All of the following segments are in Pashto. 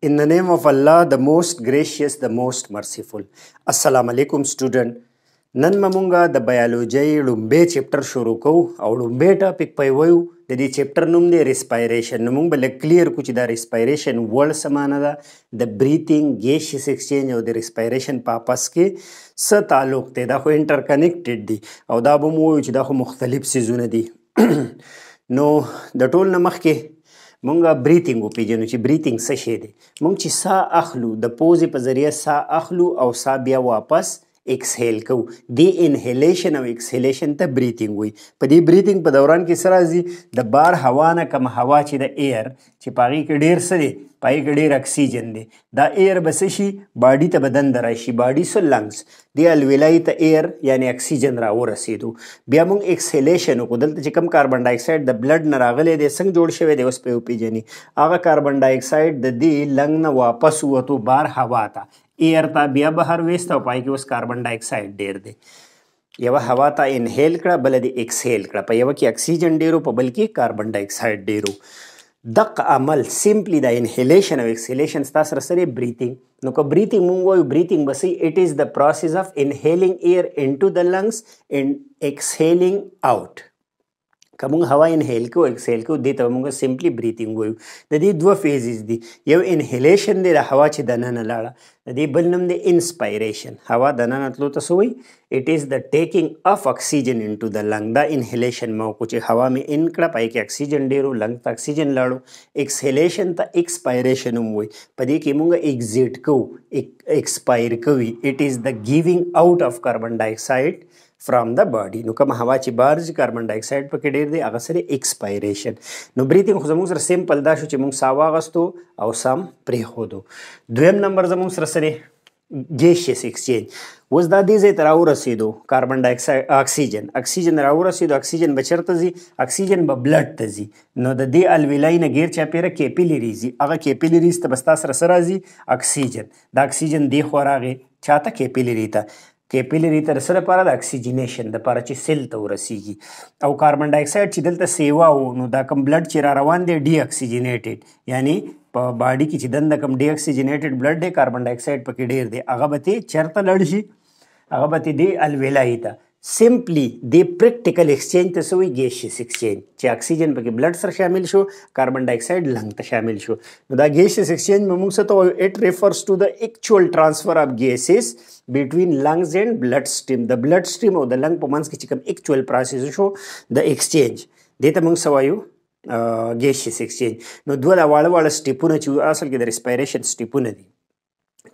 In the name of Allah, the most gracious, the most merciful. Assalamu alaikum student. نن ممونږه د بایولوژي لومبه چپټر شروع کوو او لومبه ټاپک پېوو د دې چپټر نوم دی ریسپایریشن نو موږ بل کلیر کو چې دا ریسپایریشن ورډ سمانه ده د بریثینګ ګیسیس ایکسچینج او د ریسپایریشن پاپس کې څه تعلق دی دا خو انټر کنیکټډ دي او دا به مو چې دا خو مختلف سيزونه دي نو د ټول نمخ کې مونږه بریثینګ وپیژنو چې بریثینګ څه شی دی مونږ چې ساه اخلو د پوزې په ذریعه ساه اخلو او ساه بیا واپس اکسهیل کوو د انهلیشن او اکسهلیشن ته بریثینګ وي په دې بریثینګ په دوران کې سره زی د بار هوا نه کم هوا چې د ایر چې پاغي کې ډیر سره پای کې ډېر اکسیجن دی دا ایر به څه شي باډي ته بدن ته راشي باډي سو لنګس دی الویلای ته ایر یعنی اکسیجن را ورسېدو بیا موږ اکسیلیشن وکړو دلته چې کم کاربن ډای اکساید د بلډ نه راغلی دی څنګه جوړ شوی دی اوس په وپیژني هغه کاربن ډای اکساید د دې لنګ نه واپس ووتو بار هوا ته ایر ته بیا بهر ویست او پای کې اوس کاربن ډای اکساید ډېر دی یو هوا ته انهیل کړه بل د اکسهیل کړه په یو کې اکسیجن ډیرو په بل کې کاربن ډای اکساید ډیرو دق عمل سیمپلی د انهلیشن او اکسهلیشن تاسو سره سره بریثینګ نو کو بریثینګ مونږ وایو بریثینګ بس ایت از د پروسس اف انهیلینګ ایر انټو د لنګز اند اکسهیلینګ آوټ کوم هوا انهیل کو اکسهیل کو دته موږ سمپلی بریثینګ وایو د دې دوه فیزز دي یو انهیلیشن دی د هوا چې د نن لاړه د دې بل نوم دی انسپایریشن هوا د نن تلو ته سوی اټ از د ټیکینګ اف اکسیجن انټو د لنګ دا انهیلیشن مو کو چې هوا می ان کړه پای کې اکسیجن ډیرو لنګ ته اکسیجن لاړو اکسهیلیشن ته اکسپایریشن هم وایي په دې کې موږ اگزیټ کو اکسپایر کوي اټ از د گیوینګ اوټ اف کاربن ډای اکساید فرام د باډي نو کوم هوا چې بارز کاربن ډای اکساید پکې ډیر دی هغه سره ایکسپایریشن نو بریثینګ خو زموږ سره سیمپل دا شو چې موږ سا واغستو او سم پرې هودو دویم نمبر زموږ سره سره ګیشیس ایکسچینج اوس دا دې ځای ته راورسېدو کاربن ډای اکساید اکسیجن اکسیجن راورسېدو اکسیجن به چیرته ځي اکسیجن به بلډ ته ځي نو د دې الویلای نه غیر چاپیره کیپیلریز هغه کیپیلریز ته بستا سره سره ځي اکسیجن دا اکسیجن دی خو راغی چاته کیپیلری ته کیپیلری تر سره لپاره د اکسیجنیشن د لپاره چې سیل ته ورسیږي او کاربن ډای اکساید چې دلته سیوا و نو دا کم بلډ چې را روان دی ډی اکسیجنیټډ یعنی په باډي کې چې دنده کم ډی اکسیجنیټډ بلډ دی کاربن ډای اکساید پکې ډیر دی هغه به ته چرته لړ شي هغه به ته دی الویلای ته سمپلی د پریکټیکل ایکسچینج ته سوې ګیشیس ایکسچینج چې اکسیجن پکې بلډ سره شامل شو کاربن ډای اکساید لنګ ته شامل شو نو دا ګیشیس ایکسچینج موږ څه ته وایو اټ ریفرز ټو د اکچوال ترانسفر اف ګیسز بیټوین لنګز اند بلډ سټریم د بلډ سټریم او د لنګ په منځ کې چې کوم اکچوال پروسس شو د ایکسچینج دې ته موږ سوایو ګیشیس ایکسچینج نو دوه واړه واړه سټیپونه چې اصل کې د ریسپایریشن سټیپونه دي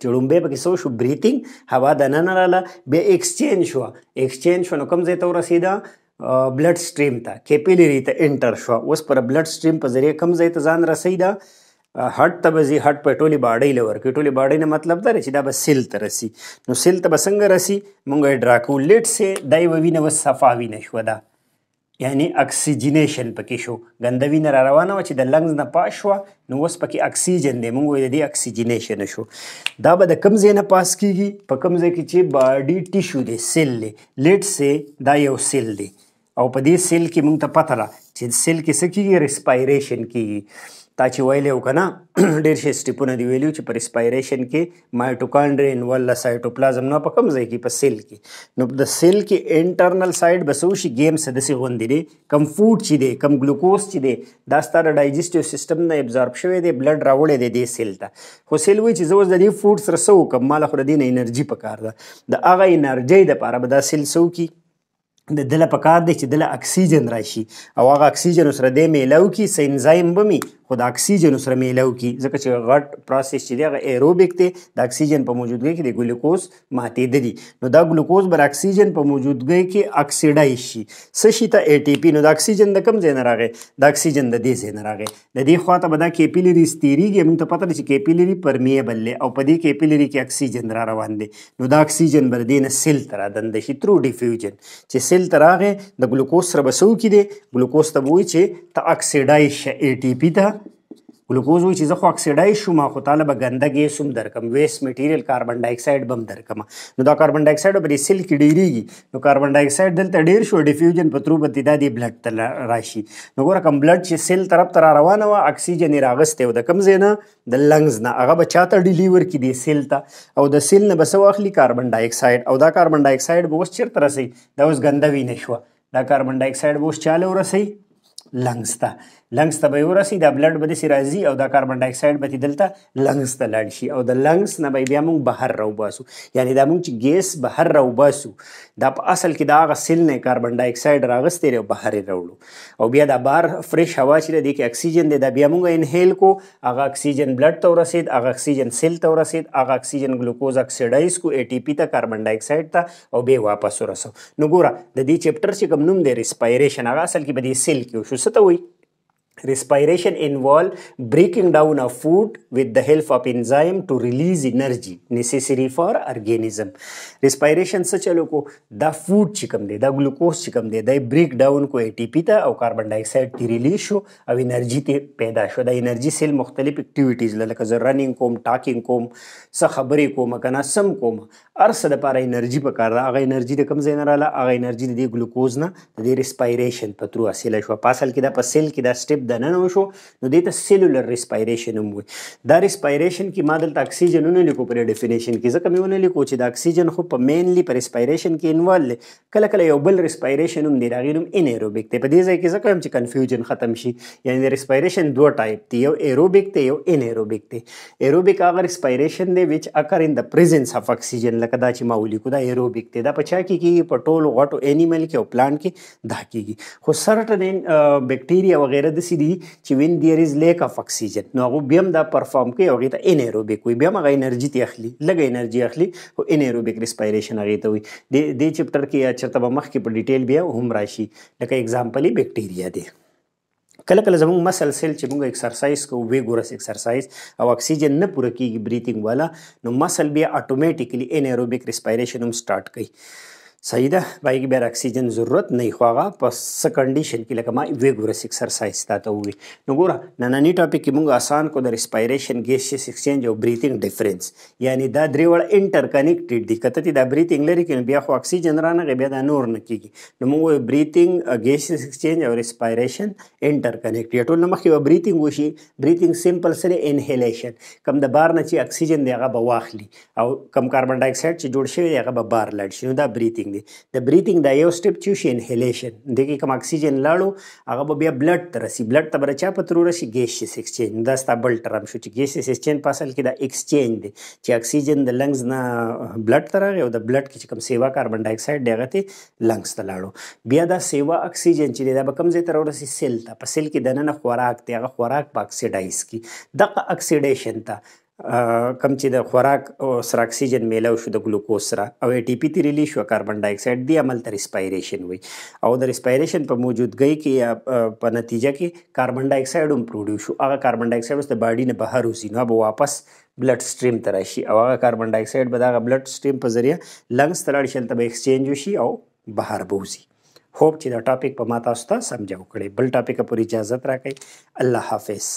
چې لومبه پکې سو شو بریثینګ هوا د نن رااله بیا ایکسچینج شو ایکسچینج شو نو کوم ځای ته ورسېده بلډ سټریم ته کیپیلری ته انټر شو اوس پر بلډ سټریم په ذریعه کوم ځای ته ځان رسېده هټ ته بزي هټ په ټولي باډۍ لور کې ټولي باډۍ نه مطلب دا چې دا به سیل ته رسی نو سیل ته به څنګه رسی مونږه ډراکو لیټ سه دای ووینه وسفاوی نشو ده یعنی اکسیجنیشن پکې شو ګنده وینه را روانه وه چې د لنګز نه پاس شوه نو اوس پکې اکسیجن دی موږ وایو د دې اکسیجنیشن شو دا به د کم ځای نه پاس کیږي په کم ځای کې چې باډي ټیشو دی سیل دی لیټ سې دا یو سیل دی او په دې سیل کې موږ ته پته ده چې سیل کې څه کیږي ریسپایریشن کیږي تا چې ویلی و که نه ډېر شي سټیپونه دي ویلي چې پر اسپایریشن کې مایټوکانډریا انوله سایټوپلازم نه په کوم ځای کې په سیل کې نو د سیل کې انټرنل سایډ به څه وشي ګیم څه داسې غوندې دی کم فوډ چې دی کم ګلوکوز چې دی دا ستا د ډایجسټیو سیستم نه ابزارب شوی دی بلډ راوړی دی دې سیل ته خو سیل وایي چې زه اوس د دې فوډ سره څه وکړم ما له خو د دې نه انرژي پکار ده د هغه انرژۍ دپاره به دا سیل څه وکړي د دله پکار دی چې دله اکسیجن راشي او هغه اکسیجن سره دې میلاو کی سینزایم بمی خو د اکسیجن سره میلاو کی ځکه چې غټ پروسس چې دی هغه ایروبیک دی د اکسیجن په موجودګۍ کې د ګلوکوز ماتې دی نو دا ګلوکوز بر اکسیجن په موجودګۍ کې اکسیډای شي څه شي ته ای ټی پی نو د اکسیجن د کم ځای نه راغې د اکسیجن د دې ځای نه راغې د دې خواته به دا کیپیلری ستیریږي موږ ته پته ده چې کیپیلری پرمیبل دی او په دې کیپیلری کې اکسیجن را روان دی نو دا اکسیجن بر دې نه سیل تر دند شي ترو ډیفیوژن چې سیل تر هغه د ګلوکوز سره بسو کې دی ګلوکوز ته وایي چې ته اکسیډای شي ای ټی پی ته ګلوکوز وایي چې زه خو اکسیډای شوم خو طالب غندګي سم درکم ویس میټیریل کاربن ډای اکساید بم درکم نو دا کاربن ډای اکساید په سیل کې ډیریږي نو کاربن ډای اکساید دلته ډیر شو ډیفیوژن په ترو بتی د بلډ ته راشي نو ګوره کوم بلډ چې سیل طرف ته روانه و اکسیجن یې راغسته و د کم زینا د لنګز نه هغه به چاته ډیلیور کی دی سیل ته او د سیل نه بسو اخلي کاربن ډای اکساید او دا کاربن ډای اکساید به اوس چیرته رسي دا اوس غندوي نشو دا کاربن ډای اکساید به اوس چاله ورسي لنګس ته لنګس ته به یې ورسي دا بلډ به داسې راځي او دا کاربن ډای اکساید به دلته لنګس ته لاړ شي او د لنګس نه به بیا موږ بهر راوباسو یعنی دا موږ چې ګیس بهر راوباسو دا په اصل کې دا هغه سیل نه کاربن ډای اکساید راغستی دی او بهر یې راوړو او بیا دا بار فریش هوا چې دی کې اکسیجن دی دا بیا موږ انهیل کو هغه اکسیجن بلډ ته ورسید هغه اکسیجن سیل ته ورسید هغه اکسیجن ګلوکوز اکسیډایز کو ای ټی پی ته کاربن ډای اکساید ته او بیا واپس ورسو نو ګوره د دې چپټر چې کوم نوم دی ریسپایریشن هغه اصل کې به دې سیل کې shu satawi tá Respiration involve breaking down of food with the help of enzyme to release energy necessary for organism. Respiration څه چلو کو دا فود چې کوم دی دا ګلوکوز چې کوم دی دا بریک ډاون کو اې ټي پی ته او کاربن ډای اکساید ته ریلیز شو او انرژي ته پیدا شو دا انرژي سیل مختلف اکټیویټیز لکه زه رننګ کوم ټاکینګ کوم څه خبرې کوم کنه سم کوم ارسه د پاره انرژي په کار هغه انرژي د کوم ځای نه رااله هغه انرژي د ګلوکوز نه د ریسپایریشن په ترو حاصله شو په اصل کې دا په سیل کې دا سټپ دننه وشو نو دې ته سیلولر ریسپایریشن هم وي دا ریسپایریشن کې ما دلته اکسیجن ونه لیکو پر ډیفینیشن کې ځکه مې ونه لیکو چې دا اکسیجن خو په مینلی په ریسپایریشن کې انوالو کله کله یو بل ریسپایریشن هم دی راغی نوم ان ایروبیک دی په دې ځای کې ځکه هم چې کنفیوژن ختم شي یعنی ریسپایریشن دوه ټایپ دی یو ایروبیک دی یو ان ایروبیک دی ایروبیک هغه ریسپایریشن دی ویچ اکر ان د پریزنس اف اکسیجن لکه دا چې ما ولیکو دا ایروبیک دی دا په چا کې کیږي په ټولو غټو انیمل کې او پلانټ کې دا کیږي خو سرټن بیکټیریا وغیرہ د سی سي دي چې وین دیر از لیک اف اکسیجن نو هغه بیا هم دا پرفارم کوي هغه ته ان ایروبیک وي بیا هم هغه انرژي تی اخلي لګ انرژي اخلي او ان ایروبیک ریسپایریشن هغه ته وي د دې چپټر کې یا چرته مخ کې په ډیټیل بیا هم راشي لکه اگزامپل بیکټیریا دی کله کله زموږ مسل سیل چې موږ ایکسرسایز کوو وی ګورس ایکسرسایز او اکسیجن نه پوره کیږي بریثینګ والا نو مسل بیا اتوماتیکلی ان ایروبیک ریسپایریشن هم سٹارټ کوي صحیح ده بایګ بیر اکسیجن ضرورت نه خواغه په س کنډیشن کې لکه ما ویګ ورس ایکسرسایز تاسو وی نو ګوره نننی ټاپک کې موږ آسان کو د ریسپایریشن ګیسیس ایکسچینج او بریثینګ ډیفرنس یعنی دا درې وړ انټر کنیکټډ دي کته دا بریثینګ لري کې بیا خو اکسیجن رانه بیا دا نور نه کیږي نو موږ بریثینګ ګیسیس ایکسچینج او ریسپایریشن انټر کنیکټ ټول نو مخکې بریثینګ وشي بریثینګ سیمپل سره انهیلیشن کم د بار نه چې اکسیجن دی هغه به واخلي او کم کاربن ډای اکساید چې جوړ شوی دی هغه به بار لاړ شي نو دا بریثینګ دی د بریثینګ دا یو سټپ چې شي انهلیشن د کې کوم اکسیجن لاړو هغه به بیا بلډ ته رسی بلډ ته برچا په ترور شي ګیس شي ایکسچینج دا ستا بل ټرم شو چې ګیس شي ایکسچینج په اصل کې دا ایکسچینج دی چې اکسیجن د لنګز نه بلډ ته راغی او د بلډ کې کوم سیوا کاربن ډای اکساید دی هغه ته لنګز ته لاړو بیا دا سیوا اکسیجن چې دی دا به کوم ځای ته راورسي سیل ته په سیل کې دننه خوراک دی هغه خوراک په اکسیډایز کی دغه اکسیډیشن ته کم چې د خوراک سره اکسیجن میلو شو د ګلوکوز سره او ای ټی پی تی ریلیز شو کاربن ډای اکساید دی عمل ته ریسپایریشن وي او د ریسپایریشن په موجودګۍ کې په نتیجه کې کاربن ډای اکساید هم پروډوس شو هغه کاربن ډای اکساید د باډی نه بهر وځي نو به واپس بلډ سټریم ته راشي او هغه کاربن ډای اکساید به دغه بلډ سټریم په ذریعہ لنګز ته لاړ شي تل به ایکسچینج وشي او بهر بوزي هوپ چې دا ټاپک په ما تاسو ته سمجھو کړی بل ټاپک پورې اجازه راکړئ الله حافظ